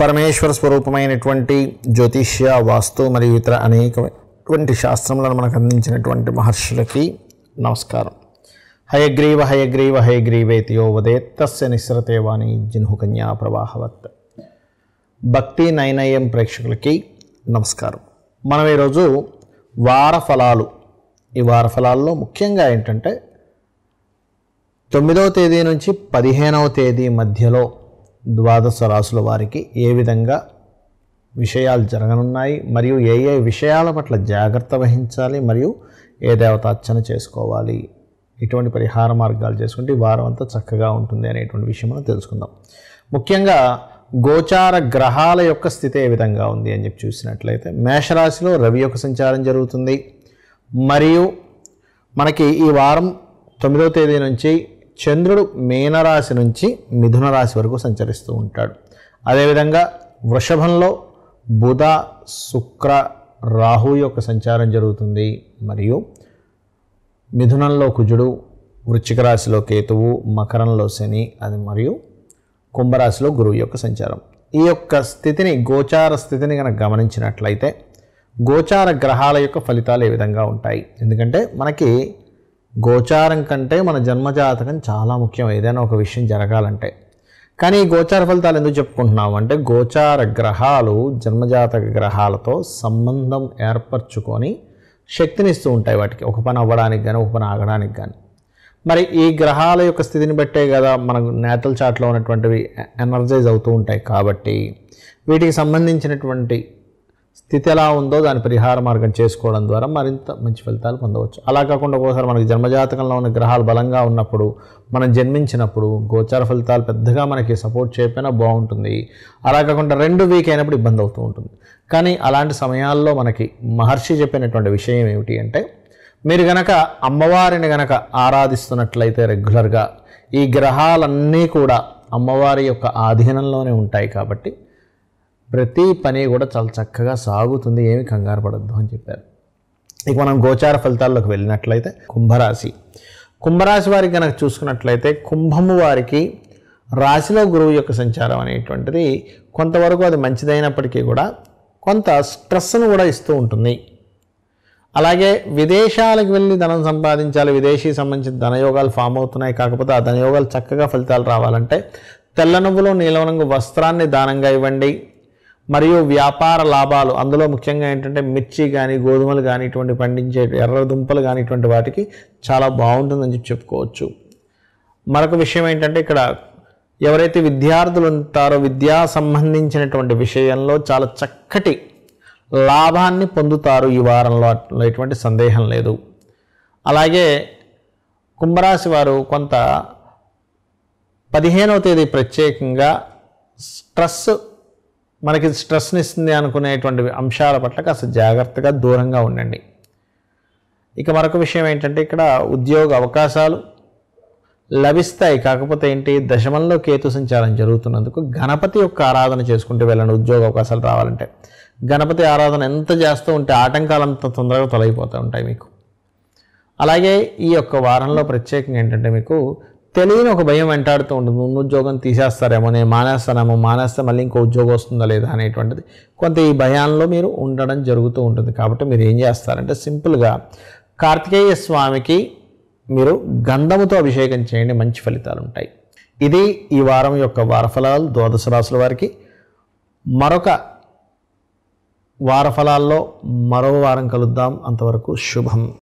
పరమేశ్వర స్వరూపమైనటువంటి జ్యోతిష్య వాస్తు మరియు ఇతర అనేకటువంటి శాస్త్రములను మనకు అందించినటువంటి మహర్షులకి నమస్కారం హయగ్రీవ హయగ్రీవ హయగ్రీవేతియో ఉదయత్తస్య నిస్రతే వాణి జిన్హు కన్యా ప్రవాహవత్ భక్తి నైనయం ప్రేక్షకులకి నమస్కారం మనం ఈరోజు వార ఫలాలు ఈ వారఫలాల్లో ముఖ్యంగా ఏంటంటే తొమ్మిదవ తేదీ నుంచి పదిహేనవ తేదీ మధ్యలో ద్వాదశ రాసుల వారికి ఏ విధంగా విషయాలు జరగనున్నాయి మరియు ఏ ఏ విషయాల పట్ల జాగ్రత్త వహించాలి మరియు ఏ దేవతార్చన చేసుకోవాలి ఇటువంటి పరిహార మార్గాలు చేసుకుంటే వారం అంతా చక్కగా ఉంటుంది అనేటువంటి విషయం మనం తెలుసుకుందాం ముఖ్యంగా గోచార గ్రహాల యొక్క స్థితి ఏ విధంగా ఉంది అని చెప్పి చూసినట్లయితే మేషరాశిలో రవి యొక్క సంచారం జరుగుతుంది మరియు మనకి ఈ వారం తొమ్మిదవ తేదీ నుంచి చంద్రుడు మీనరాశి నుంచి మిథున రాశి వరకు సంచరిస్తూ ఉంటాడు అదేవిధంగా వృషభంలో బుధ శుక్ర రాహు యొక్క సంచారం జరుగుతుంది మరియు మిథునంలో కుజుడు వృశ్చిక రాశిలో కేతువు మకరంలో శని అది మరియు కుంభరాశిలో గురువు యొక్క సంచారం ఈ యొక్క స్థితిని గోచార స్థితిని కనుక గమనించినట్లయితే గోచార గ్రహాల యొక్క ఫలితాలు ఏ విధంగా ఉంటాయి ఎందుకంటే మనకి గోచారం కంటే మన జన్మజాతకం చాలా ముఖ్యం ఏదైనా ఒక విషయం జరగాలంటే కానీ గోచార ఫలితాలు ఎందుకు చెప్పుకుంటున్నాం అంటే గోచార గ్రహాలు జన్మజాతక గ్రహాలతో సంబంధం ఏర్పరచుకొని శక్తిని ఇస్తూ ఉంటాయి వాటికి ఒక పని అవ్వడానికి కానీ ఒక పని ఆగడానికి కానీ మరి ఈ గ్రహాల యొక్క స్థితిని బట్టే కదా మన నేతల చాట్లో ఉన్నటువంటివి ఎనర్జైజ్ అవుతూ ఉంటాయి కాబట్టి వీటికి సంబంధించినటువంటి స్థితి ఎలా ఉందో దాని పరిహార మార్గం చేసుకోవడం ద్వారా మరింత మంచి ఫలితాలు పొందవచ్చు అలా కాకుండా ఒకసారి మనకి జన్మజాతకంలో ఉన్న గ్రహాలు బలంగా ఉన్నప్పుడు మనం జన్మించినప్పుడు గోచార ఫలితాలు పెద్దగా మనకి సపోర్ట్ చేయకపోయినా బాగుంటుంది అలా కాకుండా రెండు వీక్ అయినప్పుడు ఇబ్బంది అవుతూ ఉంటుంది కానీ అలాంటి సమయాల్లో మనకి మహర్షి చెప్పినటువంటి విషయం ఏమిటి అంటే మీరు గనక అమ్మవారిని గనక ఆరాధిస్తున్నట్లయితే రెగ్యులర్గా ఈ గ్రహాలన్నీ కూడా అమ్మవారి యొక్క ఆధీనంలోనే ఉంటాయి కాబట్టి ప్రతి పని కూడా చాలా చక్కగా సాగుతుంది ఏమి కంగారు పడద్దు అని చెప్పారు ఇక మనం గోచార ఫలితాల్లోకి వెళ్ళినట్లయితే కుంభరాశి కుంభరాశి వారికి కనుక చూసుకున్నట్లయితే కుంభము వారికి రాశిలో గురువు యొక్క సంచారం అనేటువంటిది కొంతవరకు అది మంచిదైనప్పటికీ కూడా కొంత స్ట్రెస్ను కూడా ఇస్తూ ఉంటుంది అలాగే విదేశాలకు వెళ్ళి ధనం సంపాదించాలి విదేశీ సంబంధించిన ధనయోగాలు ఫామ్ అవుతున్నాయి కాకపోతే ఆ ధనయోగాలు చక్కగా ఫలితాలు రావాలంటే తెల్ల నీలం నీలవనంగు వస్త్రాన్ని దానంగా ఇవ్వండి మరియు వ్యాపార లాభాలు అందులో ముఖ్యంగా ఏంటంటే మిర్చి కానీ గోధుమలు కానీ ఇటువంటి పండించే ఎర్ర దుంపలు కానీ ఇటువంటి వాటికి చాలా బాగుంటుందని చెప్పి చెప్పుకోవచ్చు మరొక విషయం ఏంటంటే ఇక్కడ ఎవరైతే విద్యార్థులు ఉంటారో విద్యా సంబంధించినటువంటి విషయంలో చాలా చక్కటి లాభాన్ని పొందుతారు ఈ వారంలో ఎటువంటి సందేహం లేదు అలాగే కుంభరాశి వారు కొంత పదిహేనవ తేదీ ప్రత్యేకంగా స్ట్రెస్ మనకి స్ట్రెస్ని ఇస్తుంది అనుకునేటువంటి అంశాల పట్ల కాస్త జాగ్రత్తగా దూరంగా ఉండండి ఇక మరొక విషయం ఏంటంటే ఇక్కడ ఉద్యోగ అవకాశాలు లభిస్తాయి కాకపోతే ఏంటి దశమంలో కేతు సంచారం జరుగుతున్నందుకు గణపతి యొక్క ఆరాధన చేసుకుంటూ వెళ్ళండి ఉద్యోగ అవకాశాలు రావాలంటే గణపతి ఆరాధన ఎంత చేస్తూ ఉంటే ఆటంకాలు అంత తొందరగా తొలగిపోతూ ఉంటాయి మీకు అలాగే ఈ యొక్క వారంలో ప్రత్యేకంగా ఏంటంటే మీకు తెలియని ఒక భయం వెంటాడుతూ ఉంటుంది ఉన్న ఉద్యోగం తీసేస్తారేమో నేను మానేస్తానేమో మానేస్తే మళ్ళీ ఇంకో ఉద్యోగం వస్తుందా లేదా అనేటువంటిది కొంత ఈ భయాల్లో మీరు ఉండడం జరుగుతూ ఉంటుంది కాబట్టి మీరు ఏం చేస్తారంటే సింపుల్గా కార్తికేయ స్వామికి మీరు గంధముతో అభిషేకం చేయండి మంచి ఫలితాలు ఉంటాయి ఇది ఈ వారం యొక్క వారఫలాలు ద్వాదశ రాసుల వారికి మరొక వారఫలాల్లో మరో వారం కలుద్దాం అంతవరకు శుభం